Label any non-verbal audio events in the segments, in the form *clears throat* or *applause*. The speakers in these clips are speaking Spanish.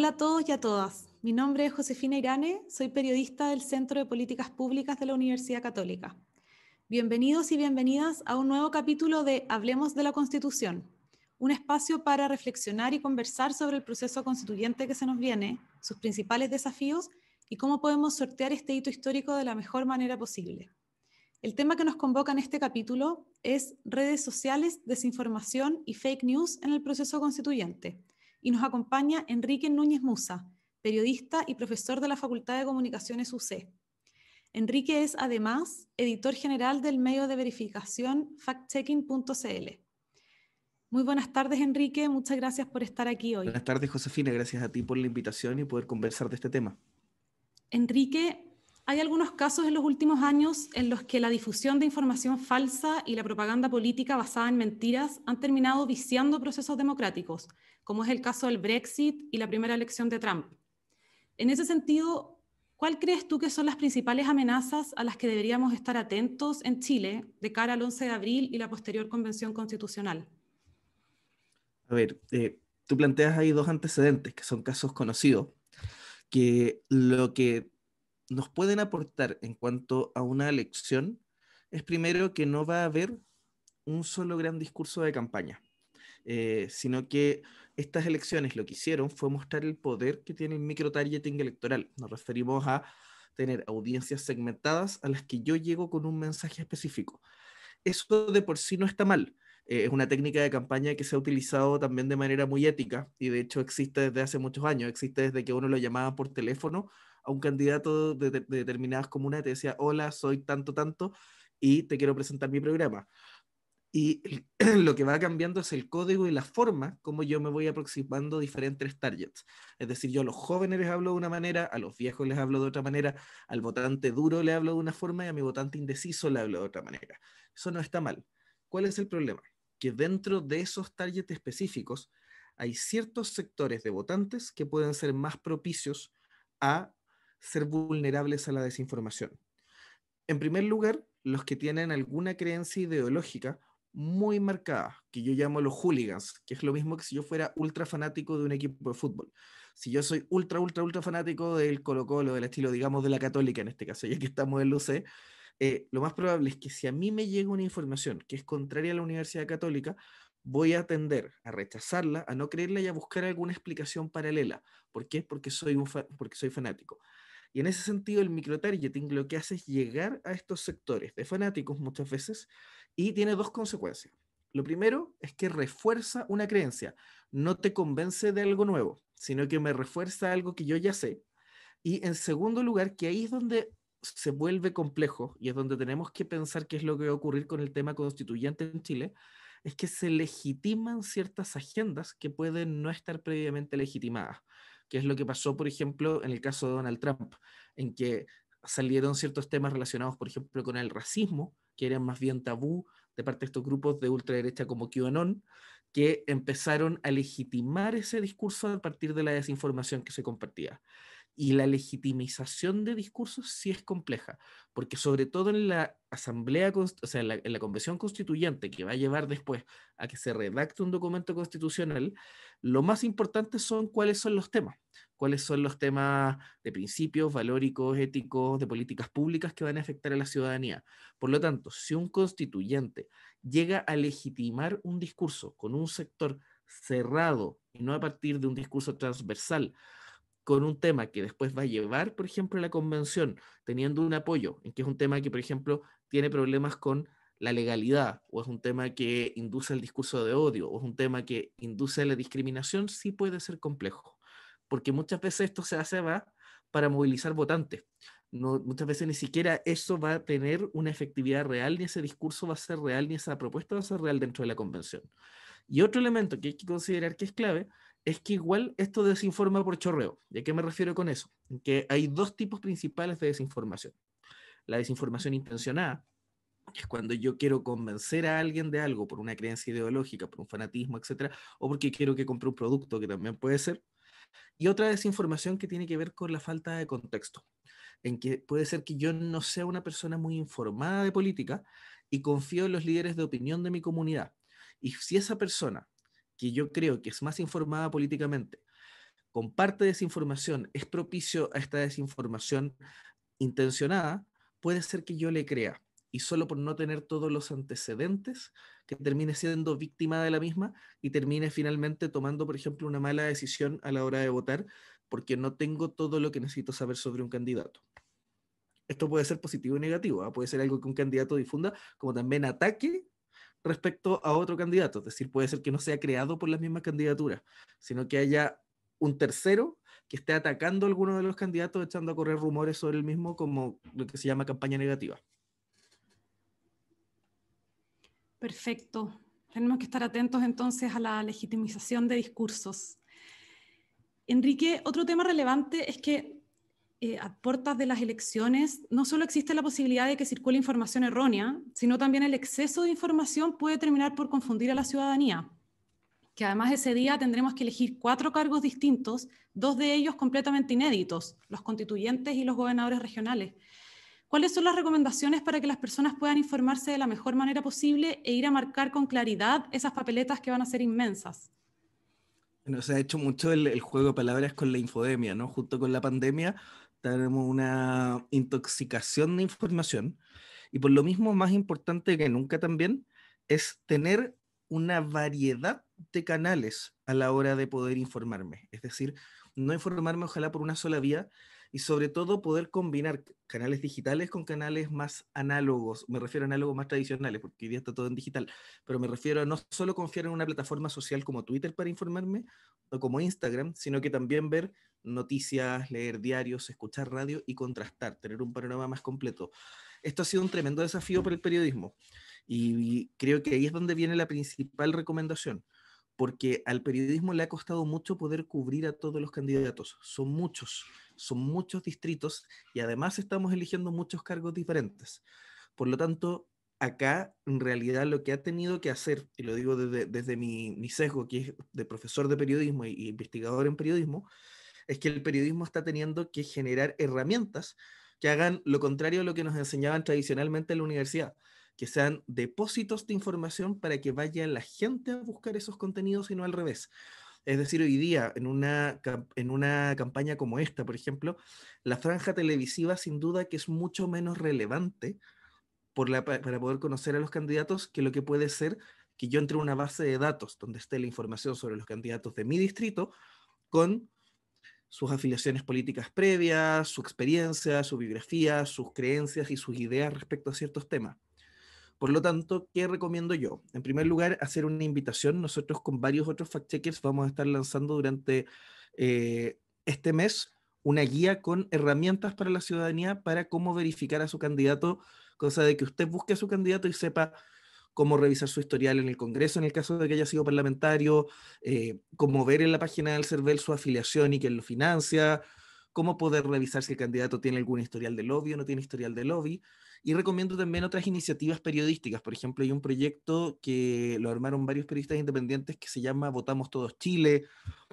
Hola a todos y a todas. Mi nombre es Josefina Irane, soy periodista del Centro de Políticas Públicas de la Universidad Católica. Bienvenidos y bienvenidas a un nuevo capítulo de Hablemos de la Constitución, un espacio para reflexionar y conversar sobre el proceso constituyente que se nos viene, sus principales desafíos y cómo podemos sortear este hito histórico de la mejor manera posible. El tema que nos convoca en este capítulo es redes sociales, desinformación y fake news en el proceso constituyente, y nos acompaña Enrique Núñez Musa, periodista y profesor de la Facultad de Comunicaciones UC. Enrique es además editor general del medio de verificación factchecking.cl. Muy buenas tardes, Enrique. Muchas gracias por estar aquí hoy. Buenas tardes, Josefina. Gracias a ti por la invitación y poder conversar de este tema. Enrique, hay algunos casos en los últimos años en los que la difusión de información falsa y la propaganda política basada en mentiras han terminado viciando procesos democráticos, como es el caso del Brexit y la primera elección de Trump. En ese sentido, ¿cuál crees tú que son las principales amenazas a las que deberíamos estar atentos en Chile de cara al 11 de abril y la posterior convención constitucional? A ver, eh, tú planteas ahí dos antecedentes que son casos conocidos, que lo que nos pueden aportar en cuanto a una elección es primero que no va a haber un solo gran discurso de campaña, eh, sino que estas elecciones lo que hicieron fue mostrar el poder que tiene el microtargeting electoral. Nos referimos a tener audiencias segmentadas a las que yo llego con un mensaje específico. Eso de por sí no está mal. Eh, es una técnica de campaña que se ha utilizado también de manera muy ética y de hecho existe desde hace muchos años. Existe desde que uno lo llamaba por teléfono a un candidato de, determinadas comunas y te decía, hola, soy tanto, tanto y te quiero presentar mi programa. Y *clears throat* lo que va cambiando es el código y la forma como yo me voy aproximando a diferentes targets. Es decir, yo a los jóvenes les hablo de una manera, a los viejos les hablo de otra manera, al votante duro le hablo de una forma y a mi votante indeciso le hablo de otra manera. Eso no está mal. ¿Cuál es el problema? Que dentro de esos targets específicos hay ciertos sectores de votantes que pueden ser más propicios a ser vulnerables a la desinformación. En primer lugar, los que tienen alguna creencia ideológica muy marcada, que yo llamo los hooligans, que es lo mismo que si yo fuera ultra fanático de un equipo de fútbol. Si yo soy ultra, ultra, ultra fanático del Colo Colo, del estilo, digamos, de la católica en este caso, *laughs* ya que estamos en Luce, eh, lo más probable es que si a mí me llega una información que es contraria a la Universidad Católica, voy a tender a rechazarla, a no creerla y a buscar alguna explicación paralela. ¿Por qué? Porque soy, porque soy fanático. Y en ese sentido, el microtargeting lo que hace es llegar a estos sectores de fanáticos muchas veces y tiene dos consecuencias. Lo primero es que refuerza una creencia, no te convence de algo nuevo, sino que me refuerza algo que yo ya sé. Y en segundo lugar, que ahí es donde se vuelve complejo y es donde tenemos que pensar qué es lo que va a ocurrir con el tema constituyente en Chile, es que se legitiman ciertas agendas que pueden no estar previamente legitimadas, que es lo que pasó, por ejemplo, en el caso de Donald Trump, en que salieron ciertos temas relacionados, por ejemplo, con el racismo, que eran más bien tabú de parte de estos grupos de ultraderecha como QAnon, que empezaron a legitimar ese discurso a partir de la desinformación que se compartía. Y la legitimización de discursos sí es compleja, porque sobre todo en la asamblea, o sea, en la, convención constituyente que va a llevar después a que se redacte un documento constitucional, lo más importante son cuáles son los temas, cuáles son los temas de principios, valóricos, éticos, de políticas públicas que van a afectar a la ciudadanía. Por lo tanto, si un constituyente llega a legitimar un discurso con un sector cerrado y no a partir de un discurso transversal, con un tema que después va a llevar, por ejemplo, la convención, teniendo un apoyo, en que es un tema que, por ejemplo, tiene problemas con la legalidad, o es un tema que induce el discurso de odio, o es un tema que induce la discriminación, sí puede ser complejo, porque muchas veces esto se hace va para movilizar votantes. muchas veces ni siquiera eso va a tener una efectividad real, ni ese discurso va a ser real, ni esa propuesta va a ser real dentro de la convención. Y otro elemento que hay que considerar que es clave es que igual esto desinforma por chorreo. ¿De qué me refiero con eso? Que hay dos tipos principales de desinformación. La desinformación intencionada, que es cuando yo quiero convencer a alguien de algo por una creencia ideológica, por un fanatismo, etcétera, o porque quiero que compre un producto, que también puede ser. Y otra desinformación que tiene que ver con la falta de contexto, en que puede ser que yo no sea una persona muy informada de política y confío en los líderes de opinión de mi comunidad. Y si esa persona que yo creo que es más informada políticamente, comparte desinformación, es propicio a esta desinformación intencionada, puede ser que yo le crea. Y solo por no tener todos los antecedentes, que termine siendo víctima de la misma y termine finalmente tomando, por ejemplo, una mala decisión a la hora de votar, porque no tengo todo lo que necesito saber sobre un candidato. Esto puede ser positivo y negativo, ¿ah? puede ser algo que un candidato difunda, como también ataque respecto a otro candidato, es decir, puede ser que no sea creado por las mismas candidaturas, sino que haya un tercero que esté atacando a alguno de los candidatos, echando a correr rumores sobre el mismo como lo que se llama campaña negativa. Perfecto. Tenemos que estar atentos entonces a la legitimización de discursos. Enrique, otro tema relevante es que eh, a puertas de las elecciones, no solo existe la posibilidad de que circule información errónea, sino también el exceso de información puede terminar por confundir a la ciudadanía. Que además ese día tendremos que elegir cuatro cargos distintos, dos de ellos completamente inéditos, los constituyentes y los gobernadores regionales. ¿Cuáles son las recomendaciones para que las personas puedan informarse de la mejor manera posible e ir a marcar con claridad esas papeletas que van a ser inmensas? Bueno, se ha hecho mucho el, el juego de palabras con la infodemia, ¿no? Junto con la pandemia, tenemos una intoxicación de información y por lo mismo más importante que nunca también es tener una variedad de canales a la hora de poder informarme. Es decir, no informarme ojalá por una sola vía y sobre todo poder combinar canales digitales con canales más análogos. Me refiero a análogos más tradicionales, porque hoy día está todo en digital, pero me refiero a no solo confiar en una plataforma social como Twitter para informarme o como Instagram, sino que también ver noticias, leer diarios, escuchar radio y contrastar, tener un panorama más completo. Esto ha sido un tremendo desafío para el periodismo y, creo que ahí es donde viene la principal recomendación, porque al periodismo le ha costado mucho poder cubrir a todos los candidatos. Son muchos, son muchos distritos y además estamos eligiendo muchos cargos diferentes. Por lo tanto, acá en realidad lo que ha tenido que hacer, y lo digo desde, mi, mi, sesgo, que es de profesor de periodismo e y investigador en periodismo, es que el periodismo está teniendo que generar herramientas que hagan lo contrario a lo que nos enseñaban tradicionalmente en la universidad, que sean depósitos de información para que vaya la gente a buscar esos contenidos y no al revés. Es decir, hoy día, en una, en una campaña como esta, por ejemplo, la franja televisiva sin duda que es mucho menos relevante para poder conocer a los candidatos que lo que puede ser que yo entre una base de datos donde esté la información sobre los candidatos de mi distrito con sus afiliaciones políticas previas, su experiencia, su biografía, sus creencias y sus ideas respecto a ciertos temas. Por lo tanto, ¿qué recomiendo yo? En primer lugar, hacer una invitación. Nosotros con varios otros fact-checkers vamos a estar lanzando durante eh, este mes una guía con herramientas para la ciudadanía para cómo verificar a su candidato, cosa de que usted busque a su candidato y sepa cómo revisar su historial en el Congreso en el caso de que haya sido parlamentario, eh, cómo ver en la página del CERVEL su afiliación y quién lo financia, cómo poder revisar si el candidato tiene algún historial de lobby o no tiene historial de lobby. Y recomiendo también otras iniciativas periodísticas. Por ejemplo, hay un proyecto que lo armaron varios periodistas independientes que se llama Votamos Todos Chile,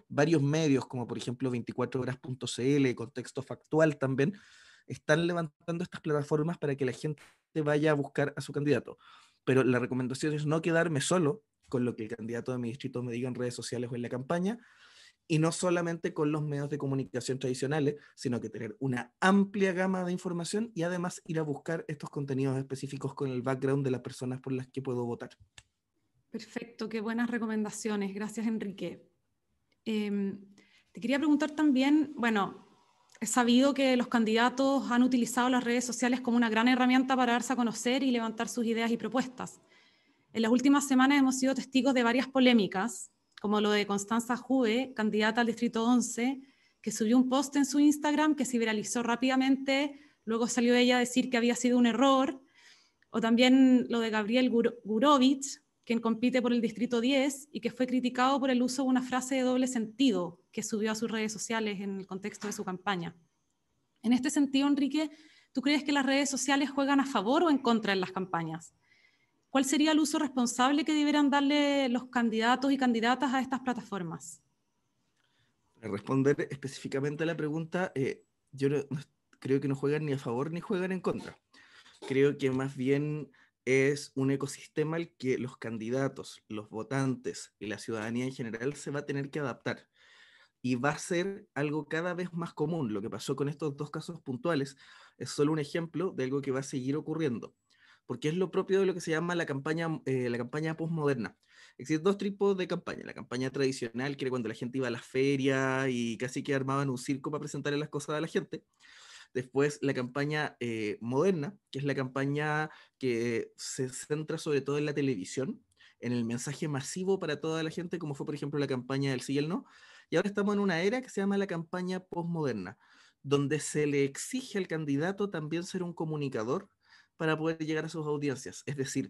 varios medios como por ejemplo 24horas.cl, Contexto Factual también, están levantando estas plataformas para que la gente vaya a buscar a su candidato pero la recomendación es no quedarme solo con lo que el candidato de mi distrito me diga en redes sociales o en la campaña, y no solamente con los medios de comunicación tradicionales, sino que tener una amplia gama de información y además ir a buscar estos contenidos específicos con el background de las personas por las que puedo votar. Perfecto, qué buenas recomendaciones. Gracias, Enrique. Em, te quería preguntar también, bueno, es sabido que los candidatos han utilizado las redes sociales como una gran herramienta para darse a conocer y levantar sus ideas y propuestas. En las últimas semanas hemos sido testigos de varias polémicas, como lo de Constanza Juve, candidata al Distrito 11, que subió un post en su Instagram que se viralizó rápidamente, luego salió ella a decir que había sido un error, o también lo de Gabriel Gurovich, quien compite por el Distrito 10 y que fue criticado por el uso de una frase de doble sentido que subió a sus redes sociales en el contexto de su campaña. En este sentido, Enrique, ¿tú crees que las redes sociales juegan a favor o en contra en las campañas? ¿Cuál sería el uso responsable que deberían darle los candidatos y candidatas a estas plataformas? Para responder específicamente a la pregunta, eh, yo creo que no juegan ni a favor ni juegan en contra. Creo que más bien es un ecosistema al que los candidatos, los votantes y la ciudadanía en general se va a tener que adaptar. Y va a ser algo cada vez más común. Lo que pasó con estos dos casos puntuales es solo un ejemplo de algo que va a seguir ocurriendo, porque es lo propio de lo que se llama la campaña, eh, la campaña postmoderna. Existen dos tipos de campaña. La campaña tradicional, que era cuando la gente iba a las ferias y casi que armaban un circo para presentarle las cosas a la gente Después la campaña eh, moderna, que es la campaña que se centra sobre todo en la televisión, en el mensaje masivo para toda la gente, como fue por ejemplo la campaña del sí y el no. Y ahora estamos en una era que se llama la campaña postmoderna, donde se le exige al candidato también ser un comunicador para poder llegar a sus audiencias. Es decir,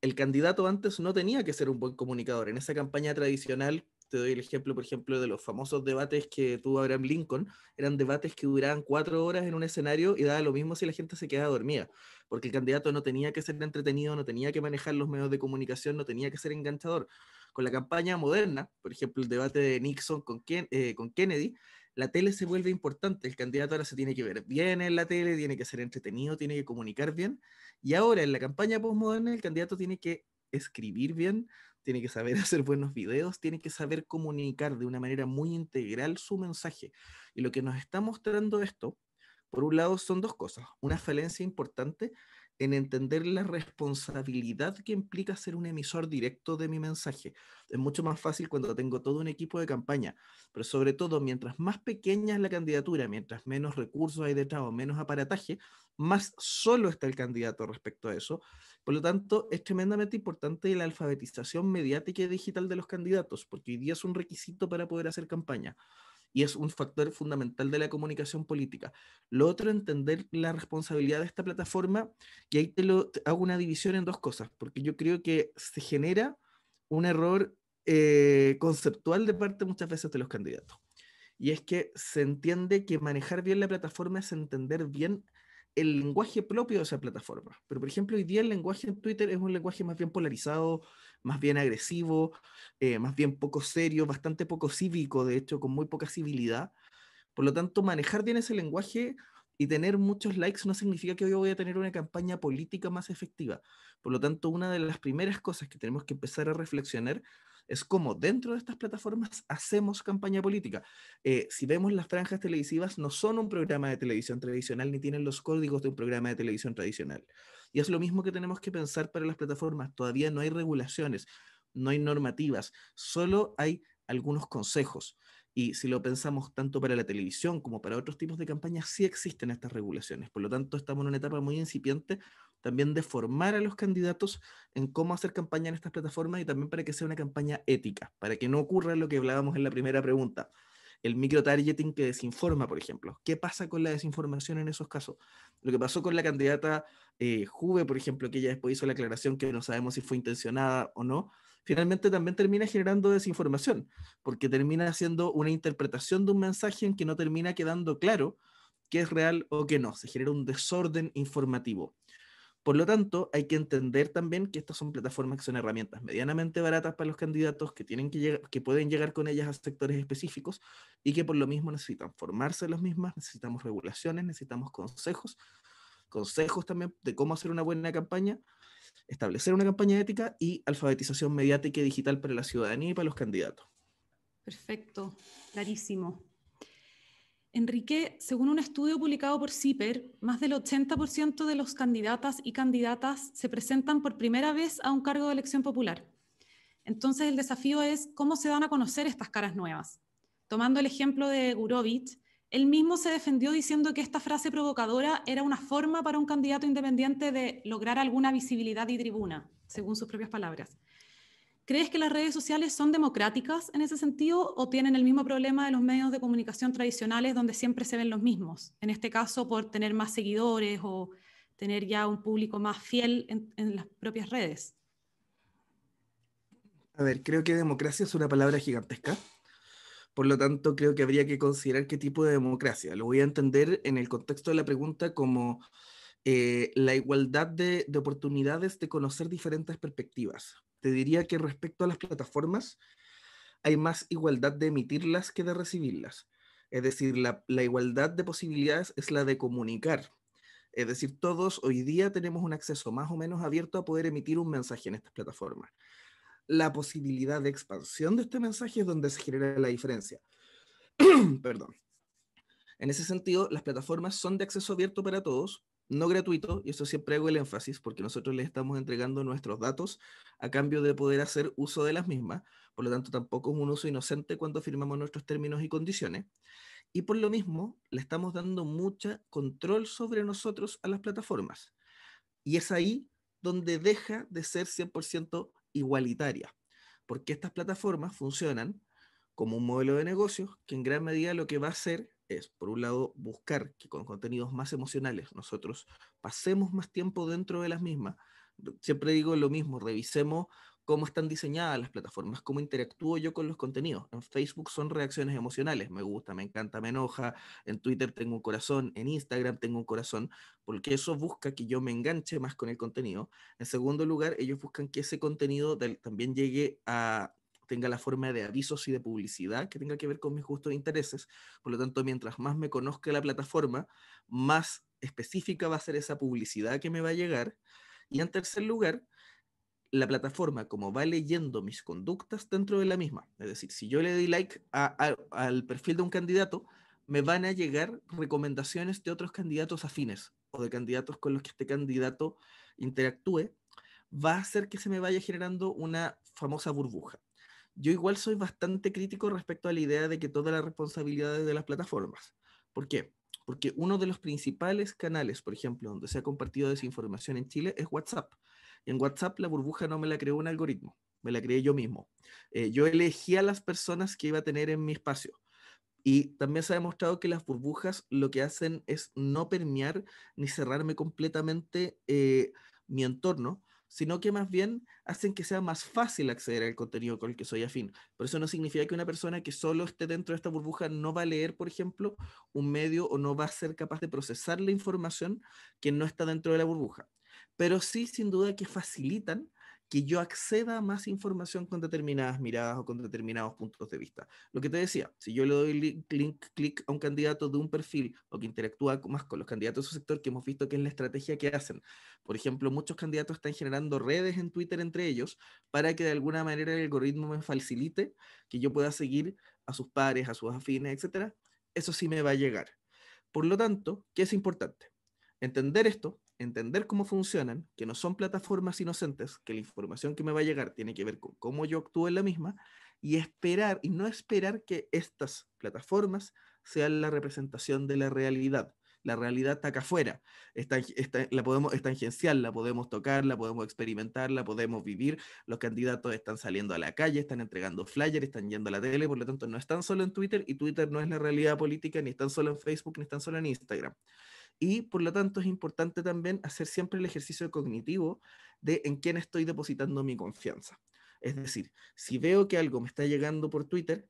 el candidato antes no tenía que ser un buen comunicador. En esa campaña tradicional te doy el ejemplo, por ejemplo, de los famosos debates que tuvo Abraham Lincoln. Eran debates que duraban cuatro horas en un escenario y daba lo mismo si la gente se quedaba dormida, porque el candidato no tenía que ser entretenido, no tenía que manejar los medios de comunicación, no tenía que ser enganchador. Con la campaña moderna, por ejemplo, el debate de Nixon con, eh, con Kennedy, la tele se vuelve importante, el candidato ahora se tiene que ver bien en la tele, tiene que ser entretenido, tiene que comunicar bien, y ahora en la campaña postmoderna el candidato tiene que escribir bien, tiene que saber *laughs* hacer buenos videos, tiene que saber comunicar de una manera muy integral su mensaje. Y lo que nos está mostrando esto, por un lado, son dos cosas. Una falencia importante en entender la responsabilidad que implica ser un emisor directo de mi mensaje. Es mucho más fácil cuando tengo todo un equipo de campaña, pero sobre todo mientras más pequeña es la candidatura, mientras menos recursos hay detrás o menos aparataje, más solo está el candidato respecto a eso. Por lo tanto, es tremendamente importante la alfabetización mediática y digital de los candidatos, porque hoy día es un requisito para poder hacer campaña y es un factor fundamental de la comunicación política. Lo otro, entender la responsabilidad de esta plataforma y ahí te hago una división en dos cosas, porque yo creo que se genera un error eh, conceptual de parte muchas veces de los candidatos. Y es que se entiende que manejar bien la plataforma es entender bien el lenguaje propio de esa plataforma. Pero, por ejemplo, hoy día el lenguaje en Twitter es un lenguaje más bien polarizado, más bien agresivo, eh, más bien poco serio, bastante poco cívico, de hecho, con muy poca civilidad. Por lo tanto, manejar bien ese lenguaje y tener muchos likes no significa que hoy voy a tener una campaña política más efectiva. Por lo tanto, una de las primeras cosas que tenemos que empezar a reflexionar es como dentro de estas plataformas hacemos campaña política. Eh, si vemos las franjas televisivas, no son un programa de televisión tradicional ni tienen los códigos de un programa de televisión tradicional. Y es lo mismo que tenemos que pensar para las plataformas. Todavía no hay regulaciones, no hay normativas, solo hay algunos consejos. Y si lo pensamos tanto para la televisión como para otros tipos de campañas, sí existen estas regulaciones. Por lo tanto, estamos en una etapa muy incipiente también de formar a los candidatos en cómo hacer campaña en estas plataformas y también para que sea una campaña ética, para que no ocurra lo que hablábamos en la primera pregunta, el microtargeting que desinforma, por ejemplo. ¿Qué pasa con la desinformación en esos casos? Lo que pasó con la candidata eh, Juve, por ejemplo, que ella después hizo la aclaración que no sabemos si fue intencionada o no, finalmente también termina generando desinformación, porque termina haciendo una interpretación de un mensaje en que no termina quedando claro qué es real o qué no. Se genera un desorden informativo. Por lo tanto, hay que entender también que estas son plataformas que son herramientas medianamente baratas para los candidatos que, tienen que, que pueden llegar con ellas a sectores específicos y que por lo mismo necesitan formarse las mismas, necesitamos regulaciones, necesitamos consejos, consejos también de cómo hacer una buena campaña, establecer una campaña ética y alfabetización mediática y digital para la ciudadanía y para los candidatos. Perfecto, clarísimo. Enrique, según un estudio publicado por CIPER, más del 80% de los candidatas y candidatas se presentan por primera vez a un cargo de elección popular. Entonces el desafío es cómo se dan a conocer estas caras nuevas. Tomando el ejemplo de Gurovich, él mismo se defendió diciendo que esta frase provocadora era una forma para un candidato independiente de lograr alguna visibilidad y tribuna, según sus propias palabras. ¿Crees que las redes sociales son democráticas en ese sentido o tienen el mismo problema de los medios de comunicación tradicionales donde siempre se ven los mismos? En este caso, por tener más seguidores o tener ya un público más fiel en, las propias redes. A ver, creo que democracia es una palabra gigantesca. Por lo tanto, creo que habría que considerar qué tipo de democracia. Lo voy a entender en el contexto de la pregunta como eh, la igualdad de, oportunidades de conocer diferentes perspectivas. Te diría que respecto a las plataformas, hay más igualdad de emitirlas que de recibirlas. Es decir, la, igualdad de posibilidades es la de comunicar. Es decir, todos hoy día tenemos un acceso más o menos abierto a poder emitir un mensaje en estas plataformas. La posibilidad de expansión de este mensaje es donde se genera la diferencia. *clears throat* Perdón. En ese sentido, las plataformas son de acceso abierto para todos, no gratuito, y eso siempre hago el énfasis, porque nosotros les estamos entregando nuestros datos a cambio de poder hacer uso de las mismas, por lo tanto tampoco es un uso inocente cuando firmamos nuestros términos y condiciones, y por lo mismo le estamos dando mucho control sobre nosotros a las plataformas, y es ahí donde deja de ser 100% igualitaria, porque estas plataformas funcionan como un modelo de negocio que en gran medida lo que va a hacer es, por un lado, buscar que con contenidos más emocionales nosotros pasemos más tiempo dentro de las mismas. Siempre digo lo mismo, revisemos cómo están diseñadas las plataformas, cómo interactúo yo con los contenidos. En Facebook son reacciones emocionales, me gusta, me encanta, me enoja, en Twitter tengo un corazón, en Instagram tengo un corazón, porque eso busca que yo me enganche más con el contenido. En segundo lugar, ellos buscan que ese contenido también llegue a tenga la forma de avisos y de publicidad que tenga que ver con mis gustos e intereses. Por lo tanto, mientras más me conozca la plataforma, más específica va a ser esa publicidad que me va a llegar. Y en tercer lugar, la plataforma como va leyendo mis conductas dentro de la misma. Es decir, si yo le doy like al perfil de un candidato, me van a llegar recomendaciones de otros candidatos afines o de candidatos con los que este candidato interactúe, va a hacer que se me vaya generando una famosa burbuja yo igual soy bastante crítico respecto a la idea de que todas las responsabilidades de las plataformas. ¿Por qué? Porque uno de los principales canales, por ejemplo, donde se ha compartido desinformación en Chile es WhatsApp. Y en WhatsApp la burbuja no me la creó un algoritmo, me la creé yo mismo. Eh, yo elegí a las personas que iba a tener en mi espacio. Y también se ha demostrado que las burbujas lo que hacen es no permear ni cerrarme completamente eh, mi entorno, sino que más bien hacen que sea más fácil acceder al contenido con el que soy afín. Por eso no significa que una persona que solo esté dentro de esta burbuja no va a leer, por ejemplo, un medio o no va a ser capaz de procesar la información que no está dentro de la burbuja. Pero sí, sin duda, que facilitan que yo acceda a más información con determinadas miradas o con determinados puntos de vista. Lo que te decía, si yo le doy clic a un candidato de un perfil o que interactúa más con los candidatos de su sector, que hemos visto que es la estrategia que hacen. Por ejemplo, muchos candidatos están generando redes en Twitter entre ellos para que de alguna manera el algoritmo me facilite que yo pueda seguir a sus pares, a sus afines, etcétera. Eso sí me va a llegar. Por lo tanto, ¿qué es importante? Entender esto, entender cómo funcionan, que no son plataformas inocentes, que la información que me va a llegar tiene que ver con cómo yo actúo en la misma, y esperar, y no esperar que estas plataformas sean la representación de la realidad. La realidad está acá afuera, está, la podemos es tangencial, la podemos tocar, la podemos experimentar, la podemos vivir. Los candidatos están saliendo a la calle, están entregando flyers, están yendo a la tele, por lo tanto no están solo en Twitter y Twitter no es la realidad política, ni están solo en Facebook, ni están solo en Instagram. Y por lo tanto es importante también hacer siempre el ejercicio cognitivo de en quién estoy depositando mi confianza. Es decir, si veo que algo me está llegando por Twitter,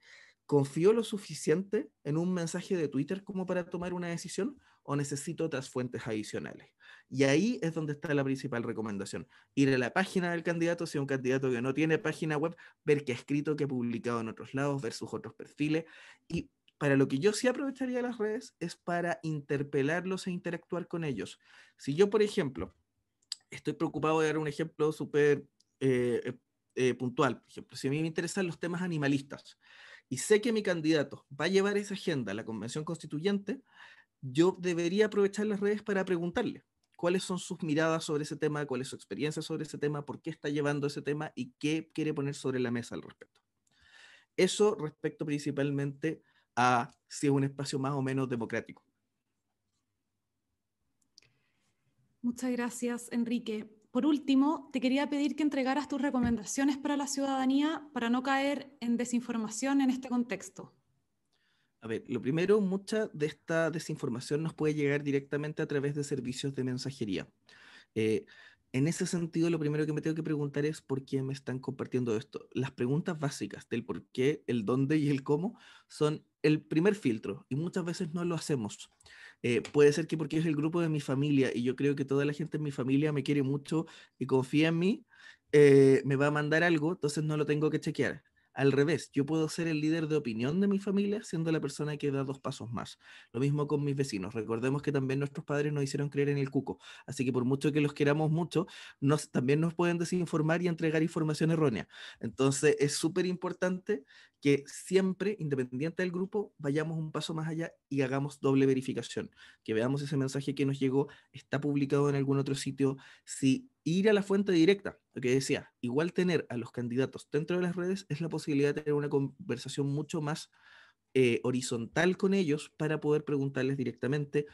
¿confío lo suficiente en un mensaje de Twitter como para tomar una decisión o necesito otras fuentes adicionales? Y ahí es donde está la principal recomendación. Ir a la página del candidato, si es un candidato que no tiene página web, ver qué ha escrito, qué ha publicado en otros lados, ver sus otros perfiles y para lo que yo sí aprovecharía las redes es para interpelarlos e interactuar con ellos. Si yo, por ejemplo, estoy preocupado de dar un ejemplo súper eh, eh, eh, puntual, por ejemplo, si a mí me interesan los temas animalistas y sé que mi candidato va a llevar esa agenda a la Convención Constituyente, yo debería aprovechar las redes para preguntarle cuáles son sus miradas sobre ese tema, cuál es su experiencia sobre ese tema, por qué está llevando ese tema y qué quiere poner sobre la mesa al respecto. Eso respecto principalmente a si es un espacio más o menos democrático. Muchas gracias, Enrique. Por último, te quería pedir que entregaras tus recomendaciones para la ciudadanía para no caer en desinformación en este contexto. A ver, lo primero, mucha de esta desinformación nos puede llegar directamente a través de servicios de mensajería. Eh, en ese sentido, lo primero que me tengo que preguntar es por qué me están compartiendo esto. Las preguntas básicas del por qué, el dónde y el cómo son el primer filtro y muchas veces no lo hacemos. Eh, puede ser que porque es el grupo de mi familia y yo creo que toda la gente en mi familia me quiere mucho y confía en mí, eh, me va a mandar algo, entonces no lo tengo que chequear. Al revés, yo puedo ser el líder de opinión de mi familia siendo la persona que da dos pasos más. Lo mismo con mis vecinos. Recordemos que también nuestros padres nos hicieron creer en el cuco. Así que por mucho que los queramos mucho, nos, también nos pueden desinformar y entregar información errónea. Entonces es súper importante que siempre, independiente del grupo, vayamos un paso más allá y hagamos doble verificación. Que veamos ese mensaje que nos llegó, está publicado en algún otro sitio, si ir a la fuente directa, lo que decía, igual tener a los candidatos dentro de las redes es la posibilidad de tener una conversación mucho más eh, horizontal con ellos para poder preguntarles directamente.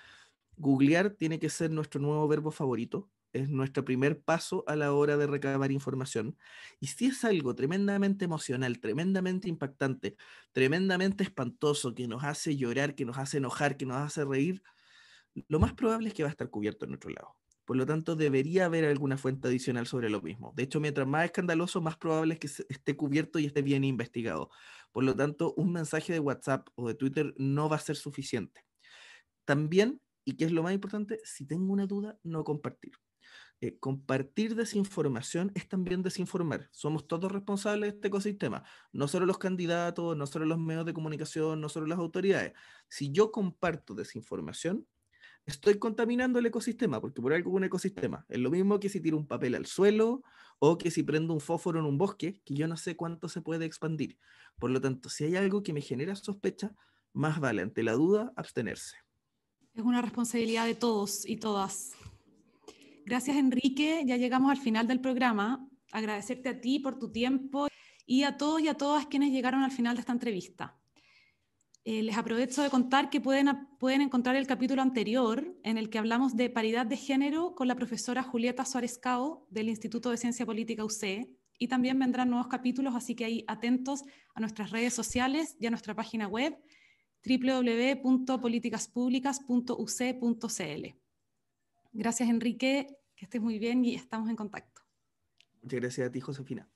Googlear tiene que ser nuestro nuevo verbo favorito, es nuestro primer paso a la hora de recabar información. Y si es algo tremendamente emocional, tremendamente impactante, tremendamente espantoso, que nos hace llorar, que nos hace enojar, que nos hace reír, lo más probable es que va a estar cubierto en otro lado. Por lo tanto, debería haber alguna fuente adicional sobre lo mismo. De hecho, mientras más escandaloso, más probable es que esté cubierto y esté bien investigado. Por lo tanto, un mensaje de WhatsApp o de Twitter no va a ser suficiente. También, y qué es lo más importante, si tengo una duda, no compartir. Eh, compartir desinformación es también desinformar. Somos todos responsables de este ecosistema, no solo los candidatos, no solo los medios de comunicación, no solo las autoridades. Si yo comparto desinformación, estoy contaminando el ecosistema, porque por algo un ecosistema. Es lo mismo que si tiro un papel al suelo o que si prendo un fósforo en un bosque, que yo no sé cuánto se puede expandir. Por lo tanto, si hay algo que me genera sospecha, más vale ante la duda abstenerse. Es una responsabilidad de todos y todas. Gracias Enrique, ya llegamos al final del programa. Agradecerte a ti por tu tiempo y a todos y a todas quienes llegaron al final de esta entrevista. Eh, les aprovecho de contar que pueden, pueden encontrar el capítulo anterior en el que hablamos de paridad de género con la profesora Julieta Suárez Cao del Instituto de Ciencia Política UC y también vendrán nuevos capítulos, así que ahí atentos a nuestras redes sociales y a nuestra página web www.politicaspublicas.uc.cl. Gracias Enrique, que estés muy bien y estamos en contacto. Muchas gracias a ti, Josefina.